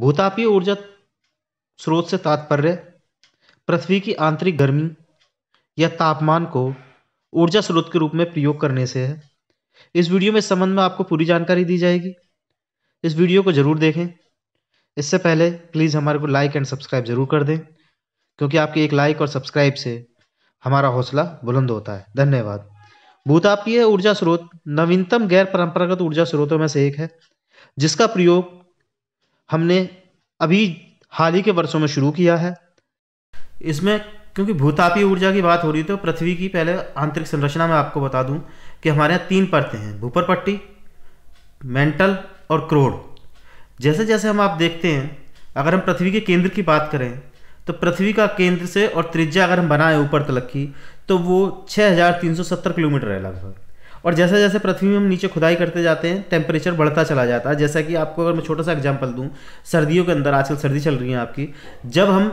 भूतापीय ऊर्जा स्रोत से तात्पर्य पृथ्वी की आंतरिक गर्मी या तापमान को ऊर्जा स्रोत के रूप में प्रयोग करने से है इस वीडियो में संबंध में आपको पूरी जानकारी दी जाएगी इस वीडियो को ज़रूर देखें इससे पहले प्लीज़ हमारे को लाइक एंड सब्सक्राइब ज़रूर कर दें क्योंकि आपके एक लाइक और सब्सक्राइब से हमारा हौसला बुलंद होता है धन्यवाद भूतापीय ऊर्जा स्रोत नवीनतम गैर परंपरागत ऊर्जा स्रोतों में से एक है जिसका प्रयोग हमने अभी हाल ही के वर्षों में शुरू किया है इसमें क्योंकि भूतापीय ऊर्जा की बात हो रही है तो पृथ्वी की पहले आंतरिक संरचना मैं आपको बता दूं कि हमारे यहाँ तीन परतें हैं भूपर पट्टी मेंटल और क्रोड़ जैसे जैसे हम आप देखते हैं अगर हम पृथ्वी के केंद्र की बात करें तो पृथ्वी का केंद्र से और त्रिज्या अगर हम बनाएं ऊपर तलक की तो वो 6370 किलोमीटर है लगभग और जैसे जैसे पृथ्वी में हम नीचे खुदाई करते जाते हैं टेम्परेचर बढ़ता चला जाता है जैसा कि आपको अगर मैं छोटा सा एग्जाम्पल दूँ सर्दियों के अंदर आजकल सर्दी चल रही है आपकी जब हम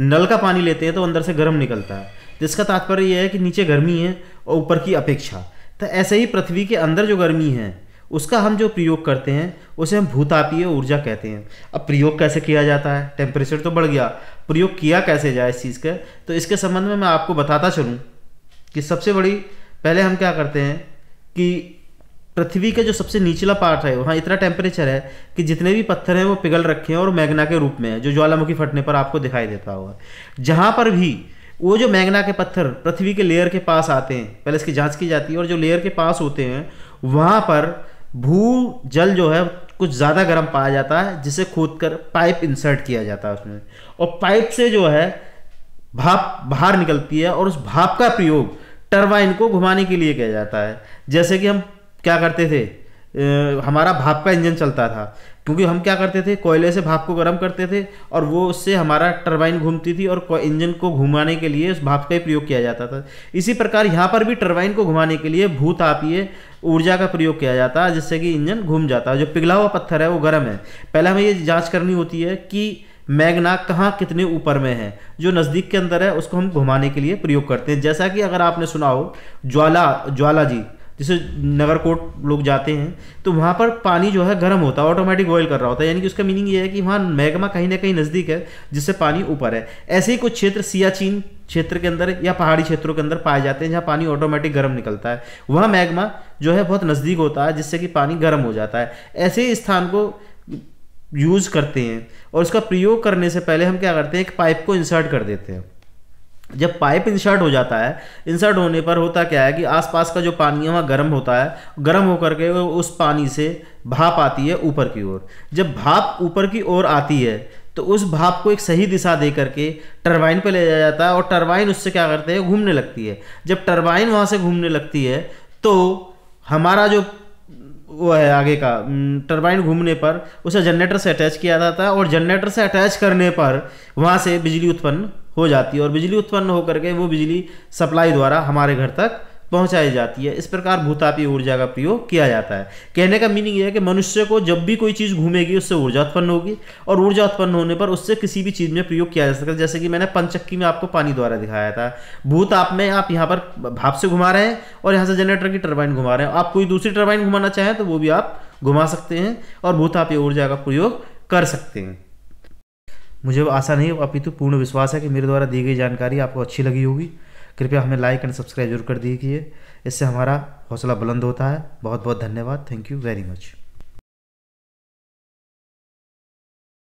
नल का पानी लेते हैं तो अंदर से गर्म निकलता है जिसका तो तात्पर्य यह है कि नीचे गर्मी है और ऊपर की अपेक्षा तो ऐसे ही पृथ्वी के अंदर जो गर्मी है उसका हम जो प्रयोग करते हैं उसे हम भूतापीय ऊर्जा कहते हैं अब प्रयोग कैसे किया जाता है टेम्परेचर तो बढ़ गया प्रयोग किया कैसे जाए इस चीज़ का तो इसके संबंध में मैं आपको बताता चलूँ कि सबसे बड़ी पहले हम क्या करते हैं कि पृथ्वी का जो सबसे निचला पार्ट है वहाँ इतना टेम्परेचर है कि जितने भी पत्थर हैं वो पिघल रखे हैं और मैग्ना के रूप में है जो ज्वालामुखी फटने पर आपको दिखाई देता होगा जहाँ पर भी वो जो मैग्ना के पत्थर पृथ्वी के लेयर के पास आते हैं पहले इसकी जांच की जाती है और जो लेयर के पास होते हैं वहाँ पर भू जल जो है कुछ ज़्यादा गर्म पाया जाता है जिसे खोद कर पाइप इंसर्ट किया जाता है उसमें और पाइप से जो है भाप बाहर निकलती है और उस भाप का प्रयोग टर्बाइन को घुमाने के लिए किया जाता है जैसे कि हम क्या करते थे ए, हमारा भाप का इंजन चलता था क्योंकि हम क्या करते थे कोयले से भाप को गर्म करते थे और वो उससे हमारा टरबाइन घूमती थी और इंजन को घुमाने के लिए उस भाप का ही प्रयोग किया जाता था इसी प्रकार यहाँ पर भी टरबाइन को घुमाने के लिए भूत आपीय ऊर्जा का प्रयोग किया जाता है जिससे कि इंजन घूम जाता है जो पिघला हुआ पत्थर है वो गर्म है पहले हमें ये जाँच करनी होती है कि मैगना कहाँ कितने ऊपर में है जो नज़दीक के अंदर है उसको हम घुमाने के लिए प्रयोग करते हैं जैसा कि अगर आपने सुना हो ज्वाला ज्वाला जी जिसे नगरकोट लोग जाते हैं तो वहाँ पर पानी जो है गर्म होता है ऑटोमेटिक बॉयल कर रहा होता है यानी कि उसका मीनिंग ये है कि वहाँ मैगमा कहीं ना कहीं नज़दीक है जिससे पानी ऊपर है ऐसे ही कुछ क्षेत्र सियाचिन क्षेत्र के अंदर या पहाड़ी क्षेत्रों के अंदर पाए जाते हैं जहाँ पानी ऑटोमेटिक गर्म निकलता है वहाँ मैगमा जो है बहुत नज़दीक होता है जिससे कि पानी गर्म हो जाता है ऐसे ही स्थान को यूज़ करते हैं और उसका प्रयोग करने से पहले हम क्या करते हैं एक पाइप को इंसर्ट कर देते हैं जब पाइप इंसर्ट हो जाता है इंसर्ट होने पर होता क्या है कि आसपास का जो पानी है वहाँ गर्म होता है गर्म होकर के उस पानी से भाप आती है ऊपर की ओर जब भाप ऊपर की ओर आती है तो उस भाप को एक सही दिशा दे करके टरबाइन पर ले जाया जाता है और टरबाइन उससे क्या करते हैं घूमने लगती है जब टरबाइन वहाँ से घूमने लगती है तो हमारा जो वो है आगे का टरबाइन घूमने पर उसे जनरेटर से अटैच किया जाता है और जनरेटर से अटैच करने पर वहाँ से बिजली उत्पन्न हो जाती है और बिजली उत्पन्न होकर के वो बिजली सप्लाई द्वारा हमारे घर तक पहुंचाई जाती है इस प्रकार भूतापी ऊर्जा का प्रयोग किया जाता है कहने का मीनिंग यह है कि मनुष्य को जब भी कोई चीज़ घूमेगी उससे ऊर्जा उत्पन्न होगी और ऊर्जा उत्पन्न होने पर उससे किसी भी चीज़ में प्रयोग किया जा सकता है जैसे कि मैंने पंचक्की में आपको पानी द्वारा दिखाया था भूताप में आप यहाँ पर भाप से घुमा रहे हैं और यहाँ से जनरेटर की टर्बाइन घुमा रहे हैं आप कोई दूसरी टर्बाइन घुमाना चाहें तो वो भी आप घुमा सकते हैं और भूतापीय ऊर्जा का प्रयोग कर सकते हैं मुझे आशा नहीं अपितु पूर्ण विश्वास है कि मेरे द्वारा दी गई जानकारी आपको अच्छी लगी होगी कृपया हमें लाइक एंड सब्सक्राइब जरूर कर दीजिए इससे हमारा हौसला बुलंद होता है बहुत बहुत धन्यवाद थैंक यू वेरी मच